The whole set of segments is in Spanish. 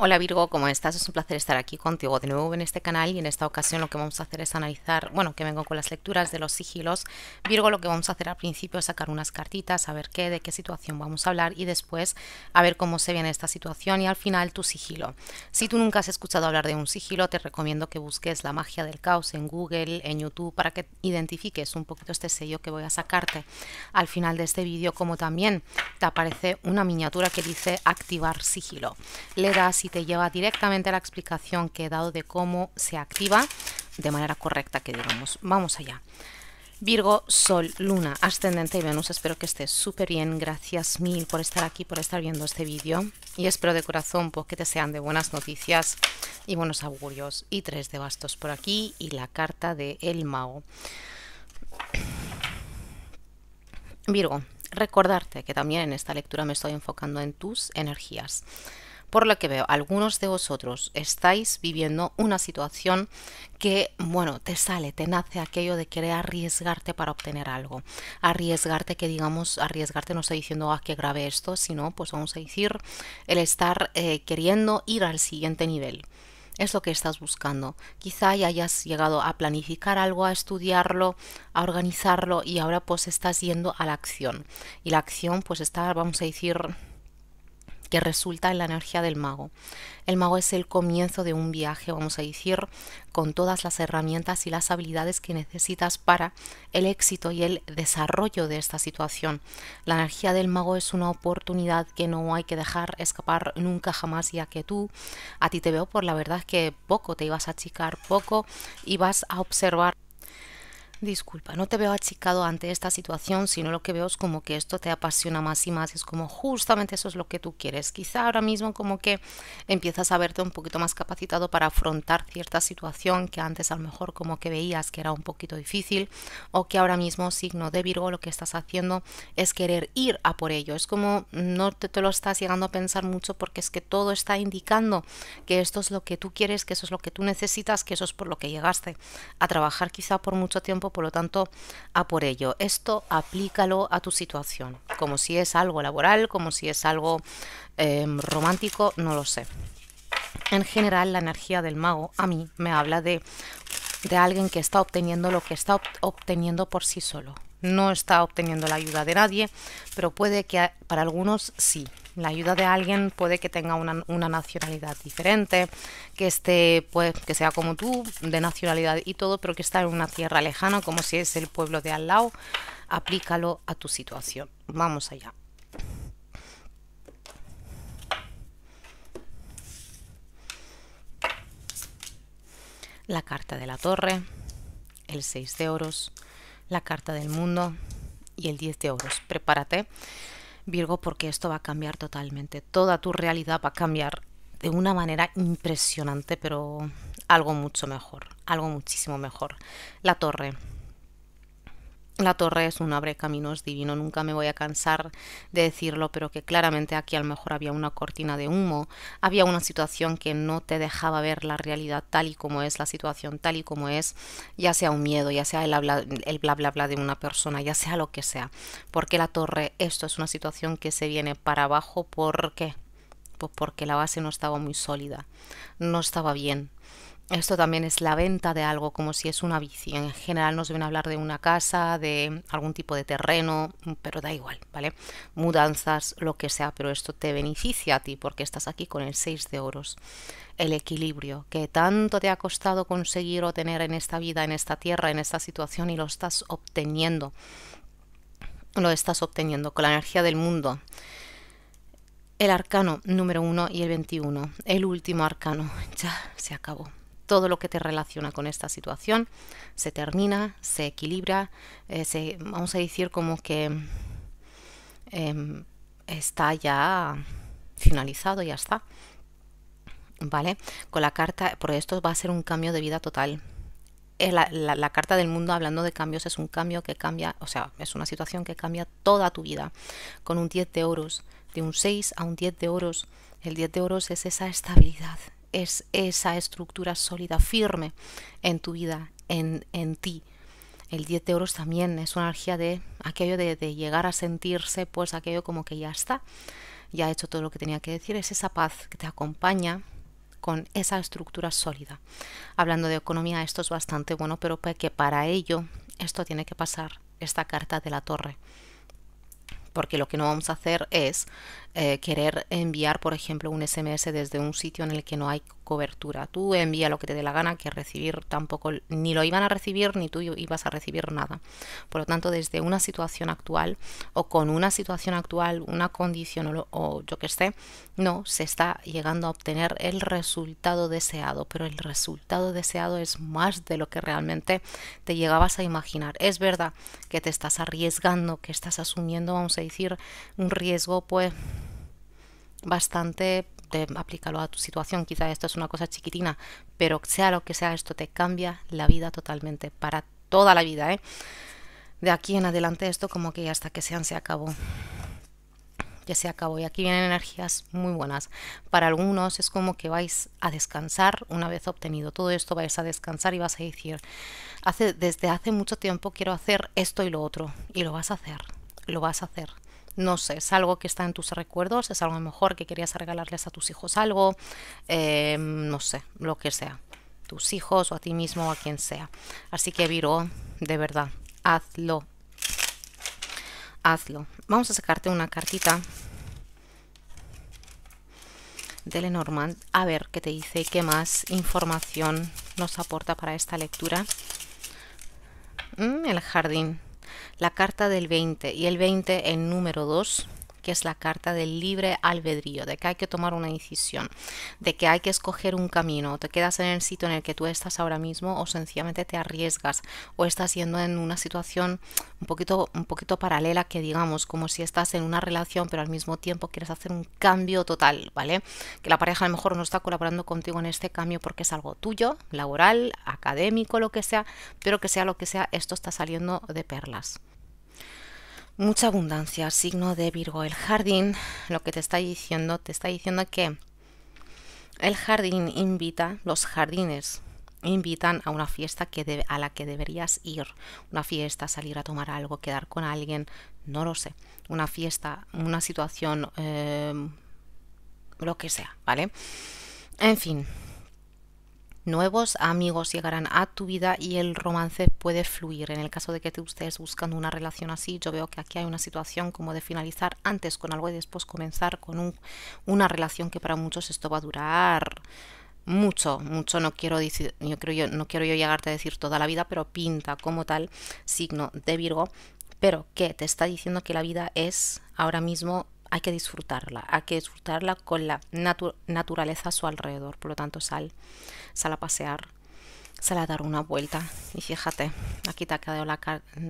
Hola Virgo, ¿cómo estás? Es un placer estar aquí contigo de nuevo en este canal y en esta ocasión lo que vamos a hacer es analizar, bueno, que vengo con las lecturas de los sigilos. Virgo, lo que vamos a hacer al principio es sacar unas cartitas, a ver qué, de qué situación vamos a hablar y después a ver cómo se viene esta situación y al final tu sigilo. Si tú nunca has escuchado hablar de un sigilo, te recomiendo que busques la magia del caos en Google, en YouTube, para que identifiques un poquito este sello que voy a sacarte al final de este vídeo, como también te aparece una miniatura que dice activar sigilo. Le das y te lleva directamente a la explicación que he dado de cómo se activa de manera correcta, que digamos. Vamos allá. Virgo, Sol, Luna, Ascendente y Venus, espero que estés súper bien, gracias mil por estar aquí, por estar viendo este vídeo y espero de corazón pues, que te sean de buenas noticias y buenos augurios y tres de bastos por aquí y la carta de El Mago. Virgo, recordarte que también en esta lectura me estoy enfocando en tus energías. Por lo que veo, algunos de vosotros estáis viviendo una situación que, bueno, te sale, te nace aquello de querer arriesgarte para obtener algo. Arriesgarte, que digamos, arriesgarte no estoy diciendo a ah, que grave esto, sino, pues vamos a decir, el estar eh, queriendo ir al siguiente nivel es lo que estás buscando. Quizá ya hayas llegado a planificar algo, a estudiarlo, a organizarlo y ahora pues estás yendo a la acción. Y la acción pues está, vamos a decir, que resulta en la energía del mago. El mago es el comienzo de un viaje, vamos a decir, con todas las herramientas y las habilidades que necesitas para el éxito y el desarrollo de esta situación. La energía del mago es una oportunidad que no hay que dejar escapar nunca jamás, ya que tú, a ti te veo por la verdad que poco te ibas a achicar, poco y vas a observar Disculpa, no te veo achicado ante esta situación, sino lo que veo es como que esto te apasiona más y más, es como justamente eso es lo que tú quieres. Quizá ahora mismo como que empiezas a verte un poquito más capacitado para afrontar cierta situación que antes a lo mejor como que veías que era un poquito difícil o que ahora mismo signo de Virgo lo que estás haciendo es querer ir a por ello. Es como no te, te lo estás llegando a pensar mucho porque es que todo está indicando que esto es lo que tú quieres, que eso es lo que tú necesitas, que eso es por lo que llegaste a trabajar quizá por mucho tiempo por lo tanto, a por ello. Esto aplícalo a tu situación, como si es algo laboral, como si es algo em, romántico, no lo sé. En general, la energía del mago a mí me habla de, alguien que está obteniendo lo que está obteniendo por sí solo. No está obteniendo la ayuda de nadie, pero puede que para algunos sí, la ayuda de alguien puede que tenga una, nacionalidad diferente, que esté, pues, que sea como tú, de nacionalidad y todo, pero que está en una tierra lejana, como si es el pueblo de al lado. Aplícalo a tu situación. Vamos allá. La carta de la torre, el 6 de oros, la carta del mundo y el 10 de oros. Prepárate Virgo, porque esto va a cambiar totalmente. Toda tu realidad va a cambiar de una manera impresionante, pero algo mucho mejor, algo muchísimo mejor. La torre. La torre es un abre caminos divino, nunca me voy a cansar de decirlo, pero que claramente aquí a lo mejor había una cortina de humo, había una situación que no te dejaba ver la realidad tal y como es, la situación tal y como es, ya sea un miedo, ya sea el, bla bla bla de una persona, ya sea lo que sea. Porque la torre, esto es una situación que se viene para abajo, ¿por qué? Pues porque la base no estaba muy sólida, no estaba bien esto también es la venta de algo, como si es una bici. En general nos ven a hablar de una casa, de algún tipo de terreno, pero da igual, ¿vale? Mudanzas, lo que sea, pero esto te beneficia a ti porque estás aquí con el 6 de oros. El equilibrio que tanto te ha costado conseguir o tener en esta vida, en esta tierra, en esta situación y lo estás obteniendo. Lo estás obteniendo con la energía del mundo el arcano número 1 y el 21, el último arcano. Ya se acabó todo lo que te relaciona con esta situación se termina, se equilibra, eh, se, vamos a decir como que em, está ya finalizado, ya está. ¿Vale? Con la carta, por esto va a ser un cambio de vida total. Eh, la, la, carta del mundo hablando de cambios es un cambio que cambia, o sea, es una situación que cambia toda tu vida. Con un 10 de oros, de un 6 a un 10 de oros, el 10 de oros es esa estabilidad, es esa estructura sólida, firme en tu vida, en, en ti. El 10 de oros también es una energía de aquello de, de llegar a sentirse, pues aquello como que ya está, ya ha hecho todo lo que tenía que decir, es esa paz que te acompaña, con esa estructura sólida. Hablando de economía, esto es bastante bueno, pero que para ello esto tiene que pasar esta carta de la torre. Porque lo que no vamos a hacer es eh, querer enviar, por ejemplo, un SMS desde un sitio en el que no hay cobertura. Tú envía lo que te dé la gana, que recibir tampoco, ni lo iban a recibir, ni tú ibas a recibir nada. Por lo tanto, desde una situación actual o con una situación actual, una condición o, yo que sé, no se está llegando a obtener el resultado deseado, pero el resultado deseado es más de lo que realmente te llegabas a imaginar. Es verdad que te estás arriesgando, que estás asumiendo, vamos a decir, un riesgo pues bastante de aplícalo a tu situación, quizá esto es una cosa chiquitina, pero sea lo que sea, esto te cambia la vida totalmente, para toda la vida, ¿eh? De aquí en adelante esto como que hasta que sean se acabó. Ya se acabó y aquí vienen energías muy buenas. Para algunos es como que vais a descansar una vez obtenido todo esto, vais a descansar y vas a decir, desde hace mucho tiempo quiero hacer esto y lo otro, y lo vas a hacer, lo vas a hacer no sé, es algo que está en tus recuerdos, es algo mejor que querías regalarles a tus hijos algo, em, no sé, lo que sea, tus hijos o a ti mismo o a quien sea. Así que Viro, de verdad, hazlo. Hazlo. Vamos a sacarte una cartita de Lenormand a ver qué te dice qué más información nos aporta para esta lectura. Mm, el jardín la carta del 20 y el 20 en número 2 que es la carta del libre albedrío, de que hay que tomar una decisión, de que hay que escoger un camino, te quedas en el sitio en el que tú estás ahora mismo o sencillamente te arriesgas o estás yendo en una situación un poquito, un poquito paralela que digamos, como si estás en una relación pero al mismo tiempo quieres hacer un cambio total, ¿vale? Que la pareja a lo mejor no está colaborando contigo en este cambio porque es algo tuyo, laboral, académico, lo que sea, pero que sea lo que sea, esto está saliendo de perlas. Mucha abundancia, signo de Virgo. El jardín, lo que te está diciendo, te está diciendo que el jardín invita, los jardines invitan a una fiesta que a la que deberías ir. Una fiesta, salir a tomar algo, quedar con alguien, no lo sé. Una fiesta, una situación, eh, lo que sea, ¿vale? En fin, nuevos amigos llegarán a tu vida y el romance puede fluir. En el caso de que te estés buscando una relación así, yo veo que aquí hay una situación como de finalizar antes con algo y después comenzar con una relación que para muchos esto va a durar mucho, mucho no quiero decir, yo creo yo, no quiero yo llegarte a decir toda la vida, pero pinta como tal signo de Virgo, pero que te está diciendo que la vida es ahora mismo hay que disfrutarla, hay que disfrutarla con la naturaleza a su alrededor. Por lo tanto, sal, sal a pasear, sal a dar una vuelta. Y fíjate, aquí te ha quedado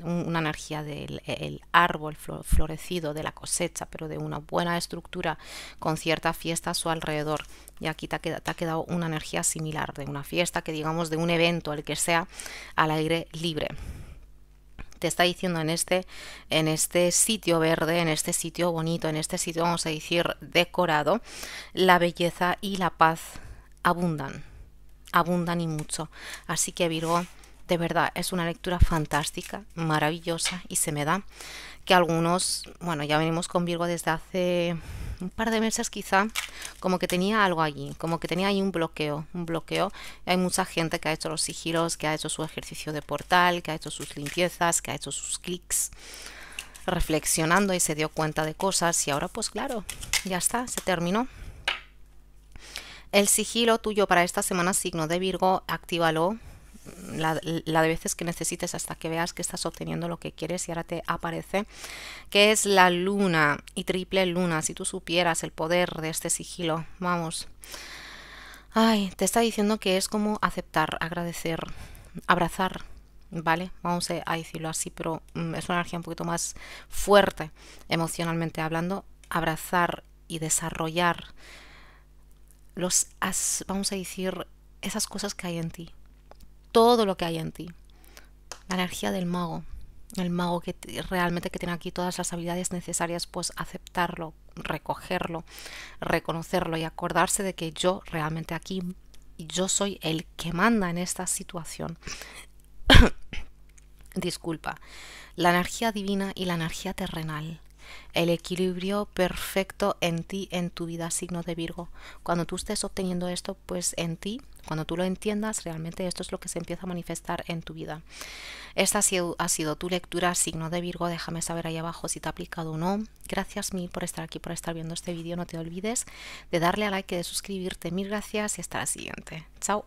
una energía del árbol florecido, de la cosecha, pero de una buena estructura con cierta fiesta a su alrededor. Y aquí te ha, quedado, te ha quedado una energía similar, de una fiesta, que digamos de un evento, el que sea, al aire libre te está diciendo en este, en este sitio verde, en este sitio bonito, en este sitio, vamos a decir, decorado, la belleza y la paz abundan, abundan y mucho. Así que Virgo, de verdad, es una lectura fantástica, maravillosa y se me da que algunos, bueno, ya venimos con Virgo desde hace un par de meses quizá, como que tenía algo allí, como que tenía ahí un bloqueo, un bloqueo. Hay mucha gente que ha hecho los sigilos, que ha hecho su ejercicio de portal, que ha hecho sus limpiezas, que ha hecho sus clics, reflexionando y se dio cuenta de cosas y ahora pues claro, ya está, se terminó. El sigilo tuyo para esta semana, signo de Virgo, actívalo, la, de veces que necesites hasta que veas que estás obteniendo lo que quieres y ahora te aparece, que es la luna y triple luna. Si tú supieras el poder de este sigilo, vamos. Ay, te está diciendo que es como aceptar, agradecer, abrazar, ¿vale? Vamos a decirlo así, pero mm, es una energía un poquito más fuerte emocionalmente hablando. Abrazar y desarrollar los, vamos a decir, esas cosas que hay en ti, todo lo que hay en ti. La energía del mago, el mago que realmente que tiene aquí todas las habilidades necesarias, pues aceptarlo, recogerlo, reconocerlo y acordarse de que yo realmente aquí, yo soy el que manda en esta situación. Disculpa, la energía divina y la energía terrenal el equilibrio perfecto en ti, en tu vida, signo de Virgo. Cuando tú estés obteniendo esto, pues en ti, cuando tú lo entiendas, realmente esto es lo que se empieza a manifestar en tu vida. Esta ha sido, ha sido tu lectura, signo de Virgo. Déjame saber ahí abajo si te ha aplicado o no. Gracias mil por estar aquí, por estar viendo este vídeo. No te olvides de darle a like de suscribirte. Mil gracias y hasta la siguiente. Chao.